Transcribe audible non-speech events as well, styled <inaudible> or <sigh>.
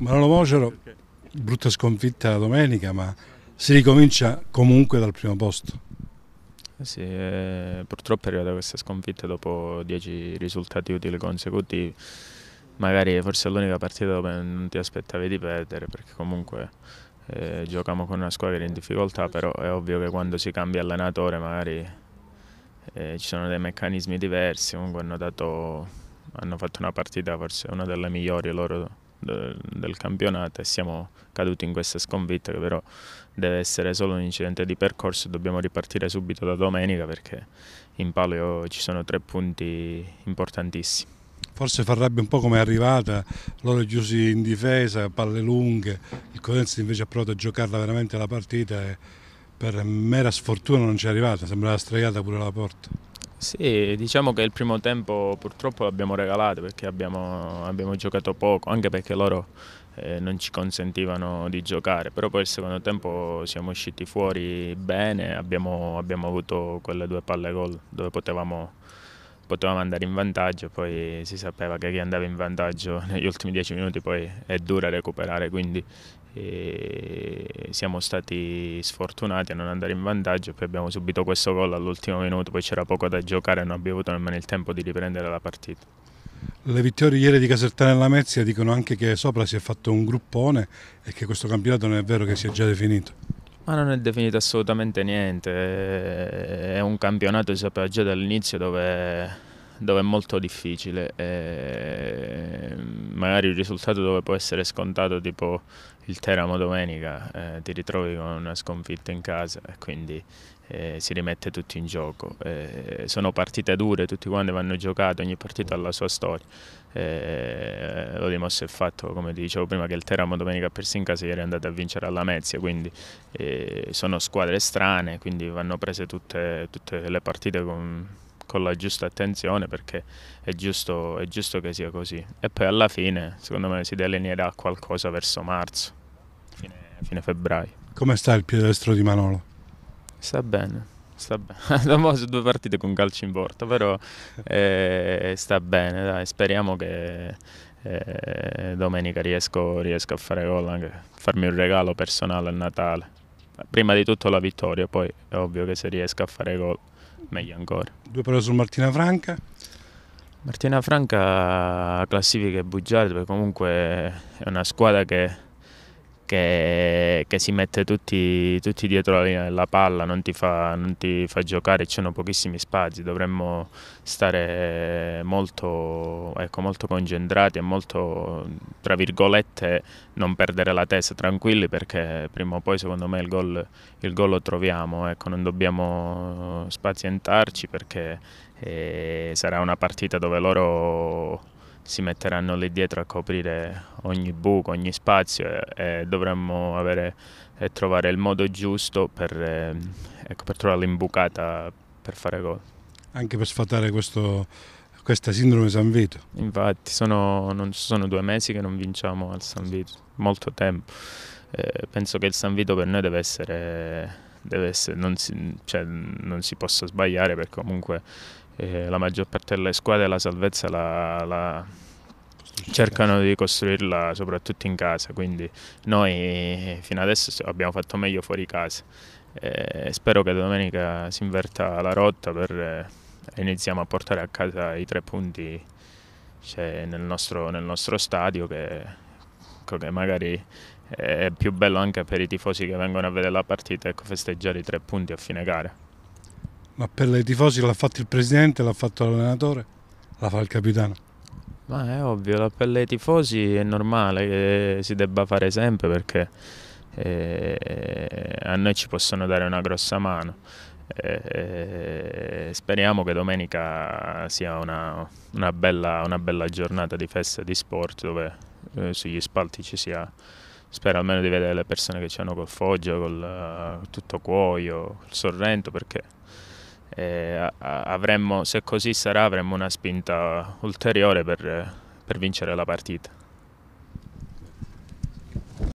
Manolo Mocero, brutta sconfitta domenica, ma si ricomincia comunque dal primo posto. Eh sì, eh, purtroppo è arrivata questa sconfitta dopo 10 risultati utili consecutivi. Magari forse è l'unica partita dove non ti aspettavi di perdere, perché comunque eh, giochiamo con una squadra in difficoltà, però è ovvio che quando si cambia allenatore magari eh, ci sono dei meccanismi diversi. Comunque hanno, dato, hanno fatto una partita forse una delle migliori loro del, campionato e siamo caduti in questa sconfitta che però deve essere solo un incidente di percorso dobbiamo ripartire subito da domenica perché in palio ci sono tre punti importantissimi. Forse farrebbe un po' come è arrivata, loro chiusi in difesa, palle lunghe, il Cosenza invece ha provato a giocarla veramente la partita e per mera sfortuna non ci è arrivata, sembrava straiata pure la porta. Sì, diciamo che il primo tempo purtroppo l'abbiamo regalato perché abbiamo, abbiamo, giocato poco, anche perché loro eh, non ci consentivano di giocare, però poi il secondo tempo siamo usciti fuori bene, abbiamo, abbiamo avuto quelle due palle gol dove potevamo potevamo andare in vantaggio, poi si sapeva che chi andava in vantaggio <laughs> negli ultimi dieci minuti poi è dura recuperare, quindi siamo stati sfortunati a non andare in vantaggio, poi abbiamo subito questo gol all'ultimo minuto, poi c'era poco da giocare e non abbiamo avuto nemmeno il tempo di riprendere la partita. Le vittorie ieri di Casertana Casertanella Mezzia dicono anche che sopra si è fatto un gruppone e che questo campionato non è vero che si è già definito. Ma non è definito assolutamente niente, è un campionato, si sapeva già dall'inizio dove dove è molto difficile, e ehm, magari il risultato dove può essere scontato tipo il Teramo domenica, eh, ti ritrovi con una sconfitta in casa e quindi eh, si rimette tutto in gioco. Eh, sono partite dure, tutti quanti vanno giocate, ogni partita ha la sua storia. Eh, lo dimostra il fatto, come dicevo prima, che il Teramo domenica per perso in casa ieri è andato a vincere alla Mezia, quindi eh, sono squadre strane, quindi vanno prese tutte, tutte le partite con con la giusta attenzione perché è giusto, è giusto che sia così. E poi alla fine, secondo me, si delineerà qualcosa verso marzo, fine, fine febbraio. Come sta il piede destro di Manolo? Sta bene sta bene. Abbiamo <laughs> due partite con calcio in porta, però <laughs> eh, sta bene, dai. speriamo che eh, domenica riesco, riesco, a fare gol, anche farmi un regalo personale a Natale. Prima di tutto la vittoria, poi è ovvio che se riesco a fare gol meglio ancora. Due parole su Martina Franca. Martina Franca classifica e bugiardo perché comunque è una squadra che che, che si mette tutti, tutti, dietro la linea della palla, non ti fa, non ti fa giocare, ci sono pochissimi spazi, dovremmo stare molto, ecco, molto concentrati e molto, tra virgolette, non perdere la testa, tranquilli perché prima o poi secondo me il gol, il gol lo troviamo, ecco, non dobbiamo spazientarci perché eh, sarà una partita dove loro si metteranno lì dietro a coprire ogni buco, ogni spazio e, e dovremmo avere, e trovare il modo giusto per, ehm, ecco, per trovare l'imbucata per fare gol. Anche per sfatare questo, questa sindrome San Vito. Infatti sono, non, sono due mesi che non vinciamo al San Vito, molto tempo. Eh, penso che il San Vito per noi deve essere, deve essere non, si, cioè, non si possa sbagliare perché comunque eh, la maggior parte delle squadre la salvezza la, la cercano di costruirla soprattutto in casa, quindi noi fino adesso abbiamo fatto meglio fuori casa. Eh, spero che domenica si inverta la rotta per eh, iniziamo a portare a casa i tre punti cioè, nel, nostro, nel, nostro, stadio che, che, magari è più bello anche per i tifosi che vengono a vedere la partita ecco, festeggiare i tre punti a fine gara. Ma per i tifosi l'ha fatto il presidente, l'ha fatto l'allenatore, la fa il capitano. Ma è ovvio, per i tifosi è normale che si debba fare sempre perché eh, a noi ci possono dare una grossa mano. Eh, speriamo che domenica sia una, una, bella, una, bella, giornata di festa di sport dove eh, sugli spalti ci sia spero almeno di vedere le persone che c'hanno col Foggia, col uh, tutto Cuoio, col Sorrento perché avremmo, se così sarà avremmo una spinta ulteriore per, per vincere la partita.